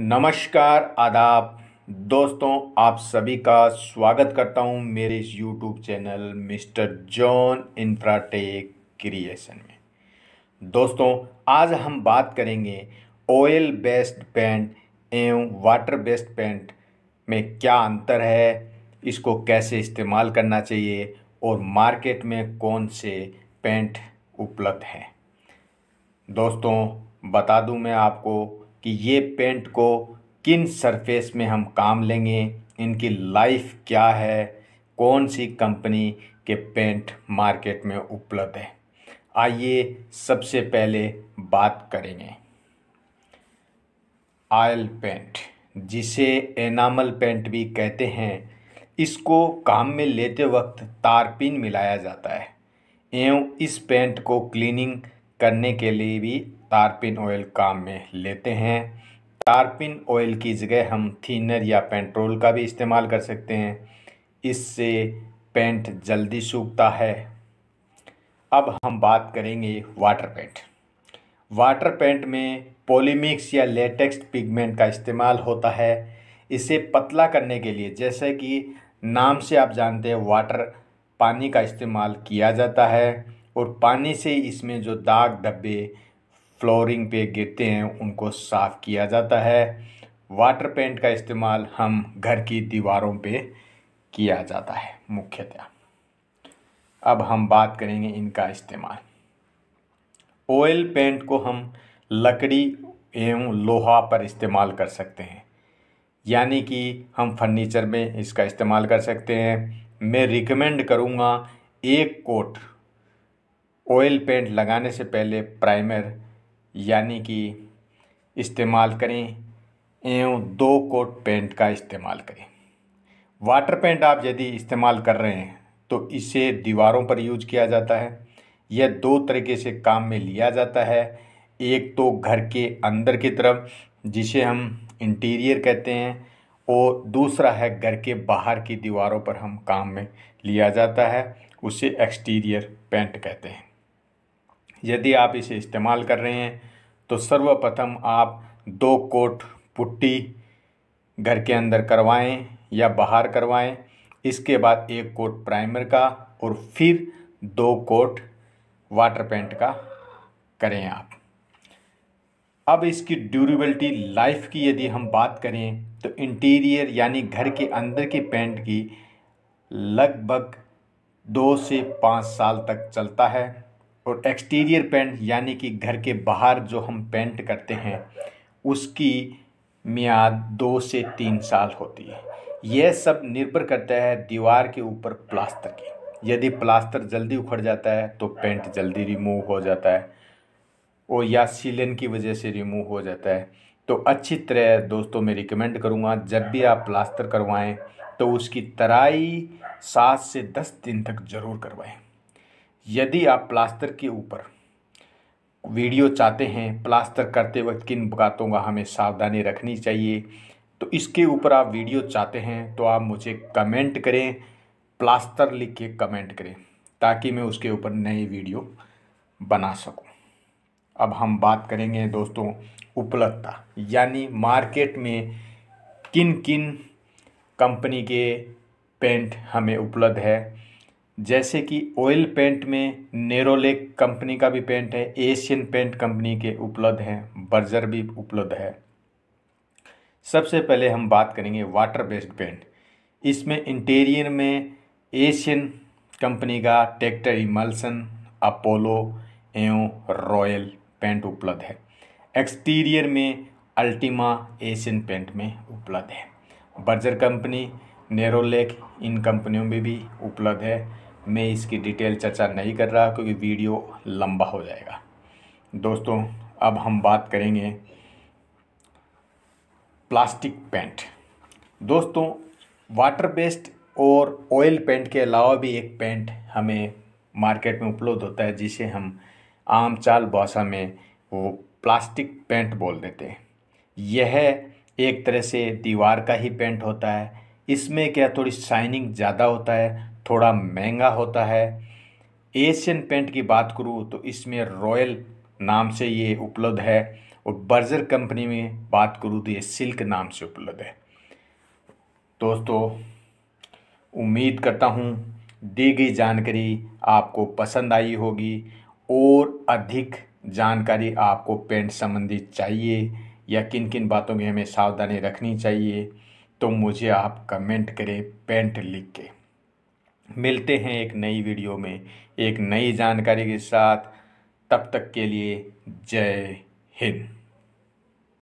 नमस्कार आदाब दोस्तों आप सभी का स्वागत करता हूं मेरे इस YouTube channel mister John Infratech Creation में दोस्तों आज हम बात करेंगे ऑयल बेस्ड पेंट एवं वाटर बेस्ड पेंट में क्या अंतर है इसको कैसे इस्तेमाल करना चाहिए और मार्केट में कौन से पेंट उपलब्ध हैं दोस्तों बता दूं मैं आपको कि ये पेंट को किन सरफेस में हम काम लेंगे इनकी लाइफ क्या है कौन सी कंपनी के पेंट मार्केट में उपलब्ध है आइए सबसे पहले बात करेंगे आयल पेंट जिसे एनामल पेंट भी कहते हैं इसको काम में लेते वक्त तारपिन मिलाया जाता है एवं इस पेंट को क्लीनिंग करने के लिए भी तारपिन ऑयल काम में लेते हैं तारपिन ऑयल की जगह हम थीनर या पेंट्रोल का भी इस्तेमाल कर सकते हैं इससे पेंट जल्दी सूखता है अब हम बात करेंगे वाटर पेंट वाटर पेंट में पॉलीमिक्स या लेटेक्स पिगमेंट का इस्तेमाल होता है इसे पतला करने के लिए जैसे कि नाम से आप जानते हैं वाटर पानी का इस्तेमाल किया जाता है और पानी से इसमें जो दाग धब्बे फ्लोरिंग पे गिरते हैं उनको साफ़ किया जाता है वाटर पेंट का इस्तेमाल हम घर की दीवारों पे किया जाता है मुख्यतः अब हम बात करेंगे इनका इस्तेमाल ऑयल पेंट को हम लकड़ी एवं लोहा पर इस्तेमाल कर सकते हैं यानी कि हम फर्नीचर में इसका इस्तेमाल कर सकते हैं मैं रिकमेंड करूँगा एक कोट ऑयल पेंट लगाने से पहले प्राइमर यानी कि इस्तेमाल करें एवं दो कोट पेंट का इस्तेमाल करें वाटर पेंट आप यदि इस्तेमाल कर रहे हैं तो इसे दीवारों पर यूज किया जाता है यह दो तरीके से काम में लिया जाता है एक तो घर के अंदर की तरफ जिसे हम इंटीरियर कहते हैं और दूसरा है घर के बाहर की दीवारों पर हम काम में लिया जाता है उसे एक्सटीरियर पेंट कहते हैं यदि आप इसे इस्तेमाल कर रहे हैं तो सर्वप्रथम आप दो कोट पुट्टी घर के अंदर करवाएं या बाहर करवाएं इसके बाद एक कोट प्राइमर का और फिर दो कोट वाटर पेंट का करें आप अब इसकी ड्यूरेबिलिटी लाइफ की यदि हम बात करें तो इंटीरियर यानी घर के अंदर के पेंट की लगभग दो से पाँच साल तक चलता है और एक्सटीरियर पेंट यानी कि घर के बाहर जो हम पेंट करते हैं उसकी मियाद दो से तीन साल होती है यह सब निर्भर करता है दीवार के ऊपर प्लास्टर की यदि प्लास्टर जल्दी उखड़ जाता है तो पेंट जल्दी रिमूव हो जाता है और या सीलन की वजह से रिमूव हो जाता है तो अच्छी तरह दोस्तों मैं रिकमेंड करूँगा जब भी आप प्लास्टर करवाएं तो उसकी तराई सात से दस दिन तक ज़रूर करवाएं यदि आप प्लास्टर के ऊपर वीडियो चाहते हैं प्लास्टर करते वक्त किन बातों का हमें सावधानी रखनी चाहिए तो इसके ऊपर आप वीडियो चाहते हैं तो आप मुझे कमेंट करें प्लास्टर लिख के कमेंट करें ताकि मैं उसके ऊपर नए वीडियो बना सकूं। अब हम बात करेंगे दोस्तों उपलब्धता यानी मार्केट में किन किन कंपनी के पेंट हमें उपलब्ध है जैसे कि ऑयल पेंट में नेरोलेक कंपनी का भी पेंट है एशियन पेंट कंपनी के उपलब्ध हैं बर्जर भी उपलब्ध है सबसे पहले हम बात करेंगे वाटर बेस्ड पेंट इसमें इंटीरियर में एशियन कंपनी का ट्रैक्टर इमल्सन अपोलो एवं रॉयल पेंट उपलब्ध है एक्सटीरियर में अल्टीमा एशियन पेंट में उपलब्ध है बर्जर कंपनी नेरोलेक इन कंपनियों में भी उपलब्ध है मैं इसकी डिटेल चर्चा नहीं कर रहा क्योंकि वीडियो लंबा हो जाएगा दोस्तों अब हम बात करेंगे प्लास्टिक पेंट दोस्तों वाटर बेस्ड और ऑयल पेंट के अलावा भी एक पेंट हमें मार्केट में उपलब्ध होता है जिसे हम आम चाल भाषा में वो प्लास्टिक पेंट बोल देते हैं यह एक तरह से दीवार का ही पेंट होता है इसमें क्या थोड़ी शाइनिंग ज़्यादा होता है थोड़ा महंगा होता है एशियन पेंट की बात करूँ तो इसमें रॉयल नाम से ये उपलब्ध है और बर्जर कंपनी में बात करूँ तो ये सिल्क नाम से उपलब्ध है दोस्तों उम्मीद करता हूँ दी गई जानकारी आपको पसंद आई होगी और अधिक जानकारी आपको पेंट संबंधी चाहिए या किन किन बातों में हमें सावधानी रखनी चाहिए तो मुझे आप कमेंट करें पेंट लिख के मिलते हैं एक नई वीडियो में एक नई जानकारी के साथ तब तक के लिए जय हिंद